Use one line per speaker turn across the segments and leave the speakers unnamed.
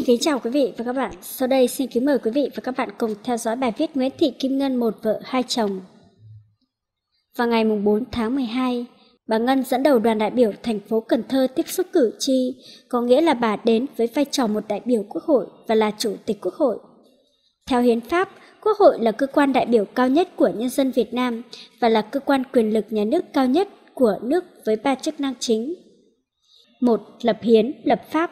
Xin kính chào quý vị và các bạn. Sau đây xin kính mời quý vị và các bạn cùng theo dõi bài viết Nguyễn Thị Kim Ngân một vợ hai chồng. Vào ngày 4 tháng 12, bà Ngân dẫn đầu đoàn đại biểu thành phố Cần Thơ tiếp xúc cử tri, có nghĩa là bà đến với vai trò một đại biểu quốc hội và là chủ tịch quốc hội. Theo hiến pháp, quốc hội là cơ quan đại biểu cao nhất của nhân dân Việt Nam và là cơ quan quyền lực nhà nước cao nhất của nước với ba chức năng chính. một Lập hiến, lập pháp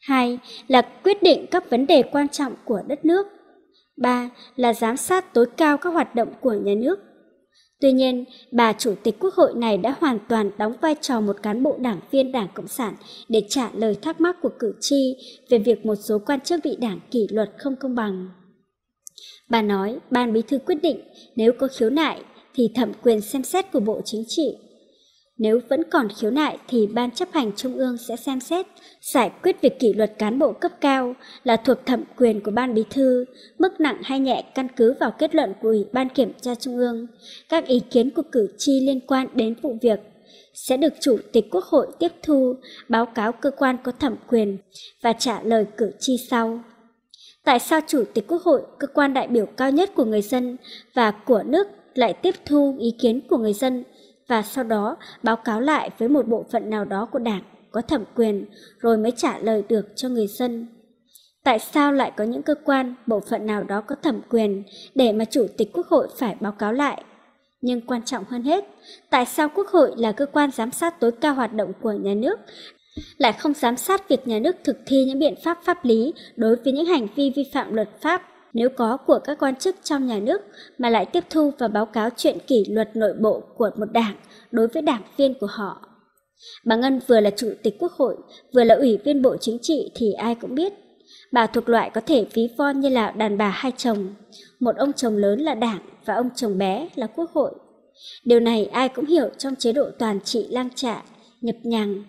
2 là quyết định các vấn đề quan trọng của đất nước, 3 là giám sát tối cao các hoạt động của nhà nước. Tuy nhiên, bà chủ tịch quốc hội này đã hoàn toàn đóng vai trò một cán bộ đảng viên Đảng Cộng sản để trả lời thắc mắc của cử tri về việc một số quan chức bị đảng kỷ luật không công bằng. Bà nói, ban bí thư quyết định nếu có khiếu nại thì thẩm quyền xem xét của Bộ Chính trị nếu vẫn còn khiếu nại thì Ban chấp hành Trung ương sẽ xem xét giải quyết việc kỷ luật cán bộ cấp cao là thuộc thẩm quyền của Ban Bí thư, mức nặng hay nhẹ căn cứ vào kết luận của Ủy ban Kiểm tra Trung ương, các ý kiến của cử tri liên quan đến vụ việc sẽ được Chủ tịch Quốc hội tiếp thu, báo cáo cơ quan có thẩm quyền và trả lời cử tri sau. Tại sao Chủ tịch Quốc hội, cơ quan đại biểu cao nhất của người dân và của nước lại tiếp thu ý kiến của người dân và sau đó báo cáo lại với một bộ phận nào đó của đảng có thẩm quyền rồi mới trả lời được cho người dân. Tại sao lại có những cơ quan, bộ phận nào đó có thẩm quyền để mà Chủ tịch Quốc hội phải báo cáo lại? Nhưng quan trọng hơn hết, tại sao Quốc hội là cơ quan giám sát tối cao hoạt động của nhà nước lại không giám sát việc nhà nước thực thi những biện pháp pháp lý đối với những hành vi vi phạm luật pháp nếu có của các quan chức trong nhà nước mà lại tiếp thu và báo cáo chuyện kỷ luật nội bộ của một đảng đối với đảng viên của họ. Bà Ngân vừa là chủ tịch quốc hội, vừa là ủy viên bộ chính trị thì ai cũng biết. Bà thuộc loại có thể ví von như là đàn bà hai chồng, một ông chồng lớn là đảng và ông chồng bé là quốc hội. Điều này ai cũng hiểu trong chế độ toàn trị lang trạ, nhập nhằng.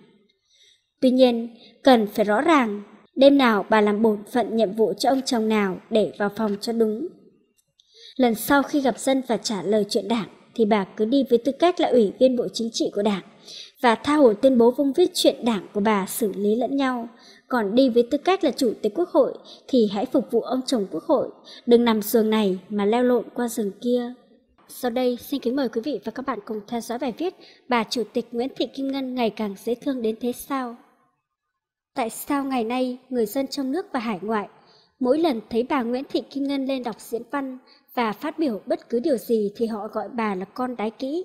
Tuy nhiên, cần phải rõ ràng Đêm nào bà làm bổn phận nhiệm vụ cho ông chồng nào để vào phòng cho đúng. Lần sau khi gặp dân và trả lời chuyện đảng, thì bà cứ đi với tư cách là ủy viên bộ chính trị của đảng và tha hồ tuyên bố vung viết chuyện đảng của bà xử lý lẫn nhau. Còn đi với tư cách là chủ tịch quốc hội thì hãy phục vụ ông chồng quốc hội, đừng nằm giường này mà leo lộn qua giường kia. Sau đây, xin kính mời quý vị và các bạn cùng theo dõi bài viết Bà Chủ tịch Nguyễn Thị Kim Ngân ngày càng dễ thương đến thế sao? Tại sao ngày nay người dân trong nước và hải ngoại mỗi lần thấy bà Nguyễn Thị Kim Ngân lên đọc diễn văn và phát biểu bất cứ điều gì thì họ gọi bà là con đái kỹ.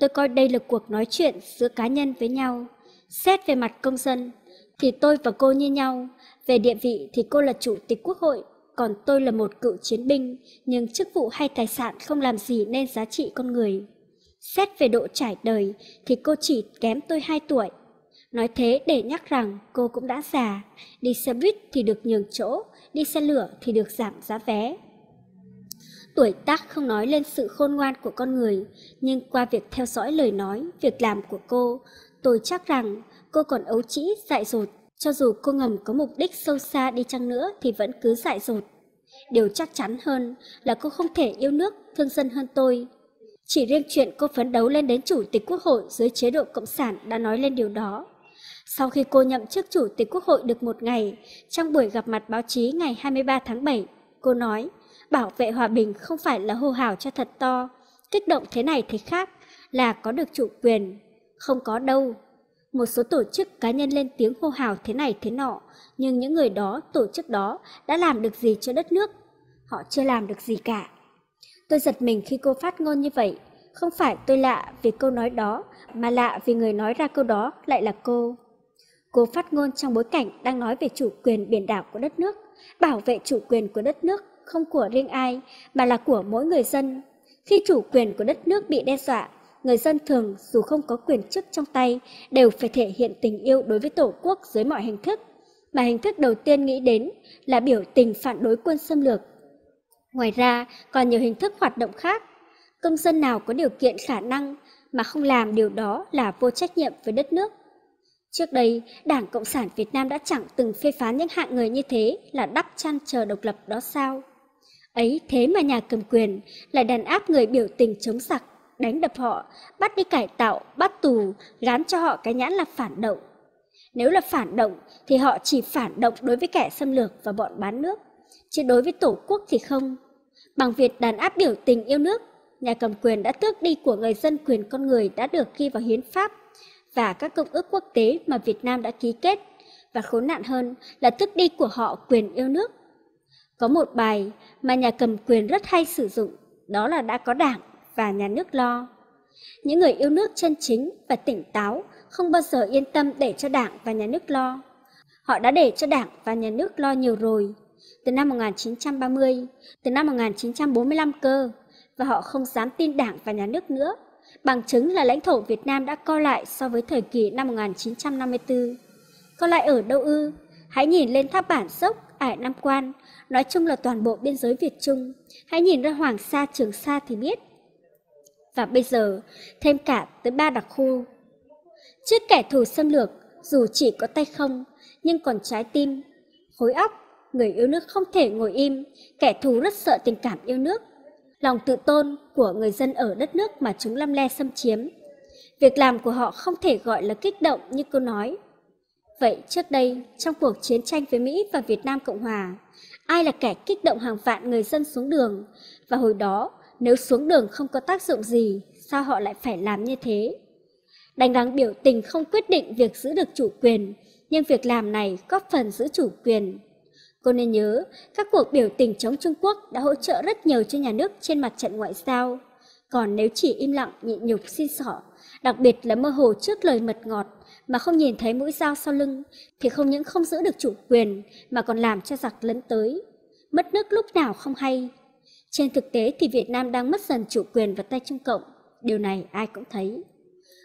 Tôi coi đây là cuộc nói chuyện giữa cá nhân với nhau. Xét về mặt công dân thì tôi và cô như nhau, về địa vị thì cô là chủ tịch quốc hội, còn tôi là một cựu chiến binh, nhưng chức vụ hay tài sản không làm gì nên giá trị con người. Xét về độ trải đời thì cô chỉ kém tôi 2 tuổi, Nói thế để nhắc rằng cô cũng đã già, đi xe buýt thì được nhường chỗ, đi xe lửa thì được giảm giá vé. Tuổi tác không nói lên sự khôn ngoan của con người, nhưng qua việc theo dõi lời nói, việc làm của cô, tôi chắc rằng cô còn ấu trĩ, dại dột. Cho dù cô ngầm có mục đích sâu xa đi chăng nữa thì vẫn cứ dại dột. Điều chắc chắn hơn là cô không thể yêu nước, thương dân hơn tôi. Chỉ riêng chuyện cô phấn đấu lên đến chủ tịch quốc hội dưới chế độ cộng sản đã nói lên điều đó. Sau khi cô nhậm chức Chủ tịch Quốc hội được một ngày, trong buổi gặp mặt báo chí ngày 23 tháng 7, cô nói, bảo vệ hòa bình không phải là hô hào cho thật to, kích động thế này thế khác là có được chủ quyền. Không có đâu. Một số tổ chức cá nhân lên tiếng hô hào thế này thế nọ, nhưng những người đó, tổ chức đó đã làm được gì cho đất nước? Họ chưa làm được gì cả. Tôi giật mình khi cô phát ngôn như vậy. Không phải tôi lạ vì câu nói đó, mà lạ vì người nói ra câu đó lại là cô. Cô phát ngôn trong bối cảnh đang nói về chủ quyền biển đảo của đất nước, bảo vệ chủ quyền của đất nước không của riêng ai mà là của mỗi người dân. Khi chủ quyền của đất nước bị đe dọa, người dân thường dù không có quyền chức trong tay đều phải thể hiện tình yêu đối với Tổ quốc dưới mọi hình thức, mà hình thức đầu tiên nghĩ đến là biểu tình phản đối quân xâm lược. Ngoài ra, còn nhiều hình thức hoạt động khác. Công dân nào có điều kiện khả năng mà không làm điều đó là vô trách nhiệm với đất nước. Trước đây, Đảng Cộng sản Việt Nam đã chẳng từng phê phán những hạng người như thế là đắp chăn chờ độc lập đó sao? Ấy thế mà nhà cầm quyền lại đàn áp người biểu tình chống giặc, đánh đập họ, bắt đi cải tạo, bắt tù, gán cho họ cái nhãn là phản động. Nếu là phản động thì họ chỉ phản động đối với kẻ xâm lược và bọn bán nước, chứ đối với tổ quốc thì không. Bằng việc đàn áp biểu tình yêu nước, nhà cầm quyền đã tước đi của người dân quyền con người đã được ghi vào hiến pháp và các công ước quốc tế mà Việt Nam đã ký kết, và khốn nạn hơn là thức đi của họ quyền yêu nước. Có một bài mà nhà cầm quyền rất hay sử dụng, đó là đã có đảng và nhà nước lo. Những người yêu nước chân chính và tỉnh táo không bao giờ yên tâm để cho đảng và nhà nước lo. Họ đã để cho đảng và nhà nước lo nhiều rồi, từ năm 1930, từ năm 1945 cơ, và họ không dám tin đảng và nhà nước nữa bằng chứng là lãnh thổ Việt Nam đã co lại so với thời kỳ năm 1954. Co lại ở đâu ư? Hãy nhìn lên tháp bản dốc, ải Nam Quan, nói chung là toàn bộ biên giới Việt Trung. Hãy nhìn ra Hoàng Sa, Trường Sa thì biết. Và bây giờ, thêm cả tới ba đặc khu. Trước kẻ thù xâm lược, dù chỉ có tay không, nhưng còn trái tim, khối óc, người yêu nước không thể ngồi im, kẻ thù rất sợ tình cảm yêu nước, lòng tự tôn của người dân ở đất nước mà chúng lăm le xâm chiếm. Việc làm của họ không thể gọi là kích động như cô nói. Vậy trước đây, trong cuộc chiến tranh với Mỹ và Việt Nam Cộng Hòa, ai là kẻ kích động hàng vạn người dân xuống đường? Và hồi đó, nếu xuống đường không có tác dụng gì, sao họ lại phải làm như thế? Đánh đắng biểu tình không quyết định việc giữ được chủ quyền, nhưng việc làm này góp phần giữ chủ quyền Cô nên nhớ, các cuộc biểu tình chống Trung Quốc đã hỗ trợ rất nhiều cho nhà nước trên mặt trận ngoại giao. Còn nếu chỉ im lặng, nhịn nhục, xin sỏ, đặc biệt là mơ hồ trước lời mật ngọt mà không nhìn thấy mũi dao sau lưng, thì không những không giữ được chủ quyền mà còn làm cho giặc lấn tới. Mất nước lúc nào không hay. Trên thực tế thì Việt Nam đang mất dần chủ quyền vào tay Trung Cộng. Điều này ai cũng thấy.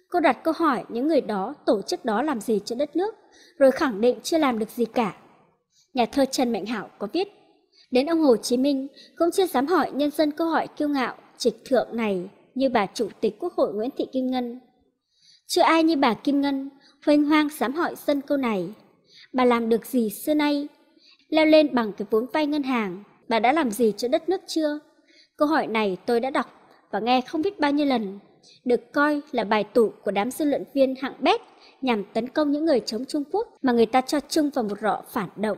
Cô đặt câu hỏi những người đó, tổ chức đó làm gì cho đất nước, rồi khẳng định chưa làm được gì cả nhà thơ Trần Mạnh Hảo có viết, đến ông Hồ Chí Minh cũng chưa dám hỏi nhân dân câu hỏi kiêu ngạo, trịch thượng này như bà Chủ tịch Quốc hội Nguyễn Thị Kim Ngân. Chưa ai như bà Kim Ngân hoành hoang dám hỏi dân câu này. Bà làm được gì xưa nay? Leo lên bằng cái vốn vay ngân hàng, bà đã làm gì cho đất nước chưa? Câu hỏi này tôi đã đọc và nghe không biết bao nhiêu lần, được coi là bài tủ của đám dư luận viên hạng bét nhằm tấn công những người chống Trung Quốc mà người ta cho chung vào một rọ phản động.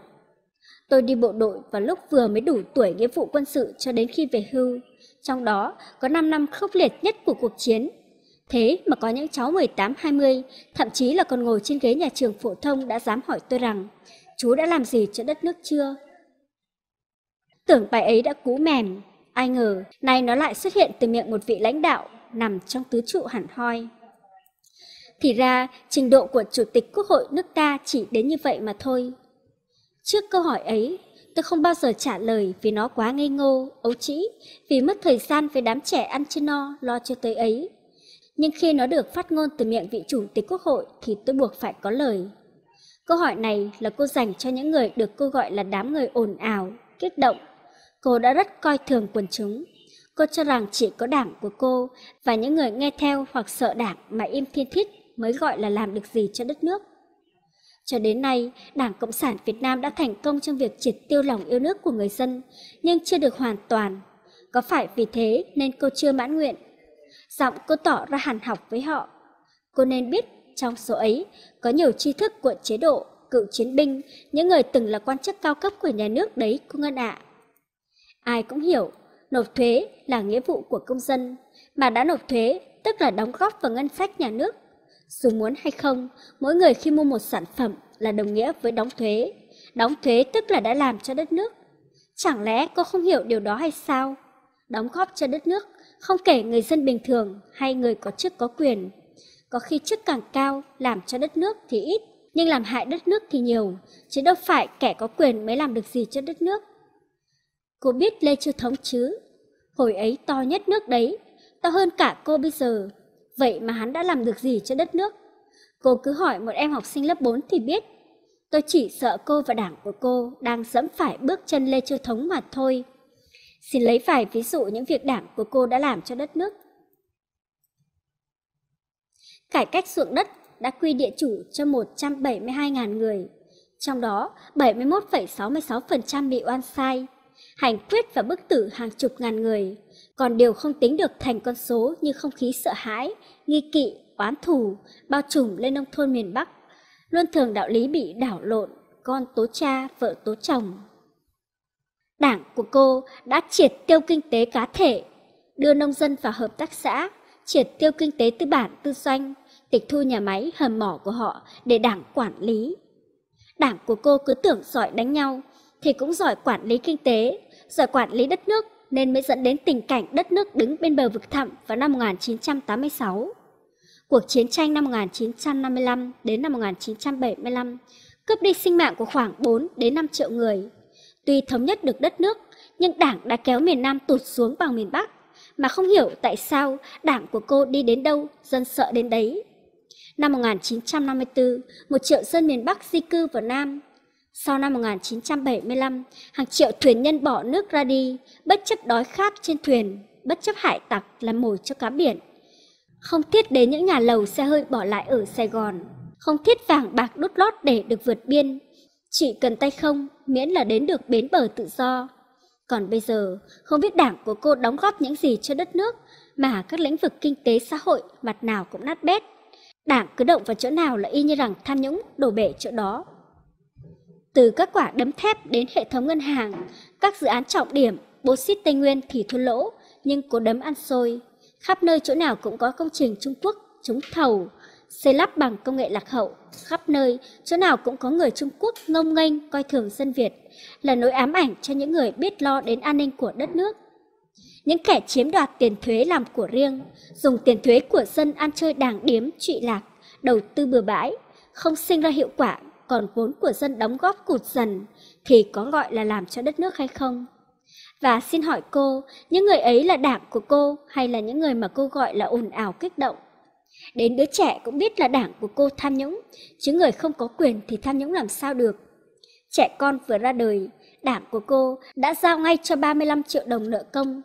Tôi đi bộ đội vào lúc vừa mới đủ tuổi nghĩa vụ quân sự cho đến khi về hưu. Trong đó có 5 năm khốc liệt nhất của cuộc chiến. Thế mà có những cháu 18-20, thậm chí là còn ngồi trên ghế nhà trường phổ thông đã dám hỏi tôi rằng chú đã làm gì cho đất nước chưa? Tưởng bài ấy đã cũ mềm, ai ngờ nay nó lại xuất hiện từ miệng một vị lãnh đạo nằm trong tứ trụ hẳn hoi. Thì ra, trình độ của Chủ tịch Quốc hội nước ta chỉ đến như vậy mà thôi. Trước câu hỏi ấy, tôi không bao giờ trả lời vì nó quá ngây ngô, ấu trĩ, vì mất thời gian với đám trẻ ăn chưa no, lo chưa tới ấy. Nhưng khi nó được phát ngôn từ miệng vị chủ tịch quốc hội thì tôi buộc phải có lời. Câu hỏi này là cô dành cho những người được cô gọi là đám người ồn ào, kích động. Cô đã rất coi thường quần chúng. Cô cho rằng chỉ có đảng của cô và những người nghe theo hoặc sợ đảng mà im thiên thiết mới gọi là làm được gì cho đất nước. Cho đến nay, Đảng Cộng sản Việt Nam đã thành công trong việc triệt tiêu lòng yêu nước của người dân, nhưng chưa được hoàn toàn. Có phải vì thế nên cô chưa mãn nguyện? Giọng cô tỏ ra hàn học với họ. Cô nên biết trong số ấy có nhiều tri thức của chế độ, cựu chiến binh, những người từng là quan chức cao cấp của nhà nước đấy cô Ngân ạ. À. Ai cũng hiểu, nộp thuế là nghĩa vụ của công dân, mà đã nộp thuế tức là đóng góp vào ngân sách nhà nước dù muốn hay không, mỗi người khi mua một sản phẩm là đồng nghĩa với đóng thuế. Đóng thuế tức là đã làm cho đất nước. Chẳng lẽ cô không hiểu điều đó hay sao? Đóng góp cho đất nước, không kể người dân bình thường hay người có chức có quyền. Có khi chức càng cao, làm cho đất nước thì ít, nhưng làm hại đất nước thì nhiều, chứ đâu phải kẻ có quyền mới làm được gì cho đất nước. Cô biết Lê Chiêu Thống chứ? Hồi ấy to nhất nước đấy, to hơn cả cô bây giờ, Vậy mà hắn đã làm được gì cho đất nước? Cô cứ hỏi một em học sinh lớp 4 thì biết. Tôi chỉ sợ cô và đảng của cô đang dẫm phải bước chân Lê Châu Thống mà thôi. Xin lấy vài ví dụ những việc đảng của cô đã làm cho đất nước. Cải cách ruộng đất đã quy địa chủ cho 172.000 người, trong đó 71,66% bị oan sai, hành quyết và bức tử hàng chục ngàn người, còn đều không tính được thành con số như không khí sợ hãi, nghi kỵ, oán thù bao trùm lên nông thôn miền Bắc, luôn thường đạo lý bị đảo lộn, con tố cha, vợ tố chồng. Đảng của cô đã triệt tiêu kinh tế cá thể, đưa nông dân vào hợp tác xã, triệt tiêu kinh tế tư bản tư doanh, tịch thu nhà máy hầm mỏ của họ để đảng quản lý. Đảng của cô cứ tưởng giỏi đánh nhau thì cũng giỏi quản lý kinh tế, giỏi quản lý đất nước nên mới dẫn đến tình cảnh đất nước đứng bên bờ vực thẳm vào năm 1986. Cuộc chiến tranh năm 1955 đến năm 1975 cướp đi sinh mạng của khoảng 4 đến 5 triệu người. Tuy thống nhất được đất nước, nhưng đảng đã kéo miền Nam tụt xuống bằng miền Bắc, mà không hiểu tại sao đảng của cô đi đến đâu, dân sợ đến đấy. Năm 1954, một triệu dân miền Bắc di cư vào Nam, sau năm 1975, hàng triệu thuyền nhân bỏ nước ra đi, bất chấp đói khát trên thuyền, bất chấp hải tặc làm mồi cho cá biển. Không thiết đến những nhà lầu xe hơi bỏ lại ở Sài Gòn, không thiết vàng bạc đút lót để được vượt biên. Chỉ cần tay không, miễn là đến được bến bờ tự do. Còn bây giờ, không biết đảng của cô đóng góp những gì cho đất nước, mà các lĩnh vực kinh tế xã hội mặt nào cũng nát bét. Đảng cứ động vào chỗ nào là y như rằng tham nhũng đổ bể chỗ đó, từ các quả đấm thép đến hệ thống ngân hàng, các dự án trọng điểm, bô xít Tây Nguyên thì thua lỗ, nhưng cố đấm ăn xôi. Khắp nơi chỗ nào cũng có công trình Trung Quốc trúng thầu, xây lắp bằng công nghệ lạc hậu. Khắp nơi, chỗ nào cũng có người Trung Quốc ngông nghênh coi thường dân Việt, là nỗi ám ảnh cho những người biết lo đến an ninh của đất nước. Những kẻ chiếm đoạt tiền thuế làm của riêng, dùng tiền thuế của dân ăn chơi đảng điếm, trụy lạc, đầu tư bừa bãi, không sinh ra hiệu quả còn vốn của dân đóng góp cụt dần thì có gọi là làm cho đất nước hay không? Và xin hỏi cô, những người ấy là đảng của cô hay là những người mà cô gọi là ồn ào kích động? Đến đứa trẻ cũng biết là đảng của cô tham nhũng, chứ người không có quyền thì tham nhũng làm sao được. Trẻ con vừa ra đời, đảng của cô đã giao ngay cho 35 triệu đồng nợ công.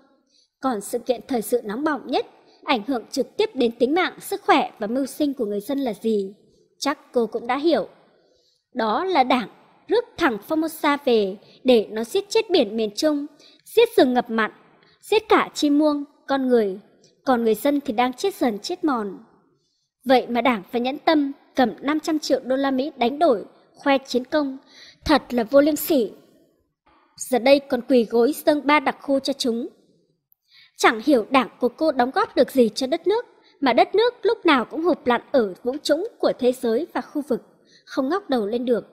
Còn sự kiện thời sự nóng bỏng nhất, ảnh hưởng trực tiếp đến tính mạng, sức khỏe và mưu sinh của người dân là gì? Chắc cô cũng đã hiểu. Đó là đảng rước thẳng Formosa về để nó siết chết biển miền Trung, siết rừng ngập mặn, siết cả chim muông, con người, còn người dân thì đang chết dần chết mòn. Vậy mà đảng phải nhẫn tâm cầm 500 triệu đô la Mỹ đánh đổi, khoe chiến công, thật là vô liêm sỉ. Giờ đây còn quỳ gối dâng ba đặc khu cho chúng. Chẳng hiểu đảng của cô đóng góp được gì cho đất nước, mà đất nước lúc nào cũng hụp lặn ở vũng trũng của thế giới và khu vực không ngóc đầu lên được.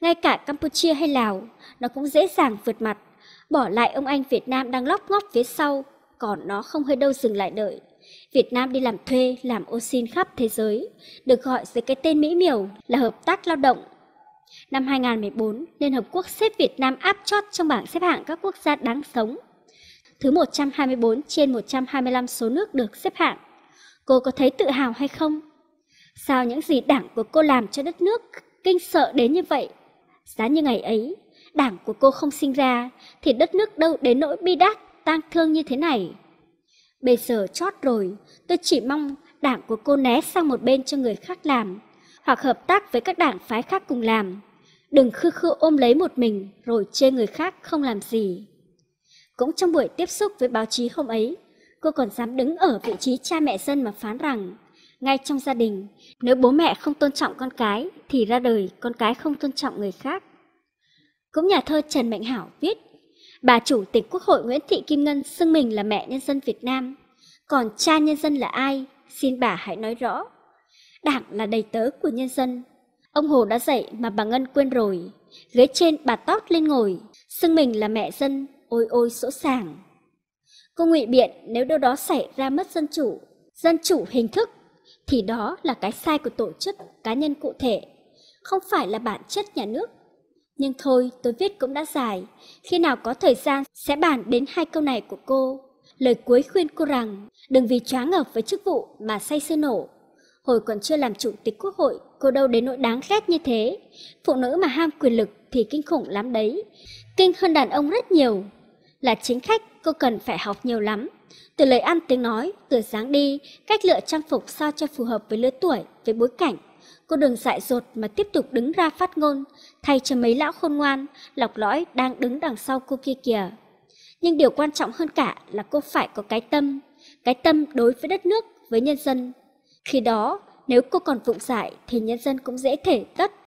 Ngay cả Campuchia hay Lào, nó cũng dễ dàng vượt mặt, bỏ lại ông anh Việt Nam đang lóc ngóc phía sau, còn nó không hơi đâu dừng lại đợi. Việt Nam đi làm thuê, làm ô xin khắp thế giới, được gọi dưới cái tên mỹ miều là Hợp tác Lao động. Năm 2014, Liên Hợp Quốc xếp Việt Nam áp chót trong bảng xếp hạng các quốc gia đáng sống. Thứ 124 trên 125 số nước được xếp hạng. Cô có thấy tự hào hay không? Sao những gì đảng của cô làm cho đất nước kinh sợ đến như vậy? Giá như ngày ấy, đảng của cô không sinh ra, thì đất nước đâu đến nỗi bi đát, tang thương như thế này. Bây giờ chót rồi, tôi chỉ mong đảng của cô né sang một bên cho người khác làm, hoặc hợp tác với các đảng phái khác cùng làm. Đừng khư khư ôm lấy một mình rồi chê người khác không làm gì. Cũng trong buổi tiếp xúc với báo chí hôm ấy, cô còn dám đứng ở vị trí cha mẹ dân mà phán rằng ngay trong gia đình, nếu bố mẹ không tôn trọng con cái thì ra đời con cái không tôn trọng người khác. Cũng nhà thơ Trần Mạnh Hảo viết, bà chủ tịch Quốc hội Nguyễn Thị Kim Ngân xưng mình là mẹ nhân dân Việt Nam, còn cha nhân dân là ai, xin bà hãy nói rõ. Đảng là đầy tớ của nhân dân. Ông Hồ đã dạy mà bà Ngân quên rồi, ghế trên bà tót lên ngồi, xưng mình là mẹ dân, ôi ôi sỗ sàng. Cô ngụy biện nếu đâu đó xảy ra mất dân chủ, dân chủ hình thức thì đó là cái sai của tổ chức cá nhân cụ thể không phải là bản chất nhà nước nhưng thôi tôi viết cũng đã dài khi nào có thời gian sẽ bàn đến hai câu này của cô lời cuối khuyên cô rằng đừng vì choáng ngợp với chức vụ mà say sưa nổ hồi còn chưa làm chủ tịch quốc hội cô đâu đến nỗi đáng ghét như thế phụ nữ mà ham quyền lực thì kinh khủng lắm đấy kinh hơn đàn ông rất nhiều là chính khách cô cần phải học nhiều lắm từ lời ăn tiếng nói, từ dáng đi, cách lựa trang phục sao cho phù hợp với lứa tuổi, với bối cảnh. Cô đừng dại dột mà tiếp tục đứng ra phát ngôn, thay cho mấy lão khôn ngoan, lọc lõi đang đứng đằng sau cô kia kìa. Nhưng điều quan trọng hơn cả là cô phải có cái tâm, cái tâm đối với đất nước, với nhân dân. Khi đó, nếu cô còn vụng dại thì nhân dân cũng dễ thể tất